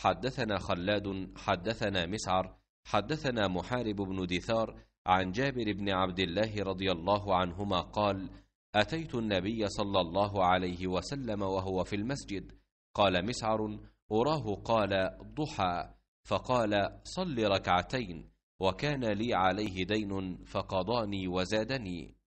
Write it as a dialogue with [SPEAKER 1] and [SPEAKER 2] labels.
[SPEAKER 1] حدثنا خلاد حدثنا مسعر حدثنا محارب بن دثار عن جابر بن عبد الله رضي الله عنهما قال اتيت النبي صلى الله عليه وسلم وهو في المسجد قال مسعر اراه قال ضحى فقال صل ركعتين وكان لي عليه دين فقضاني وزادني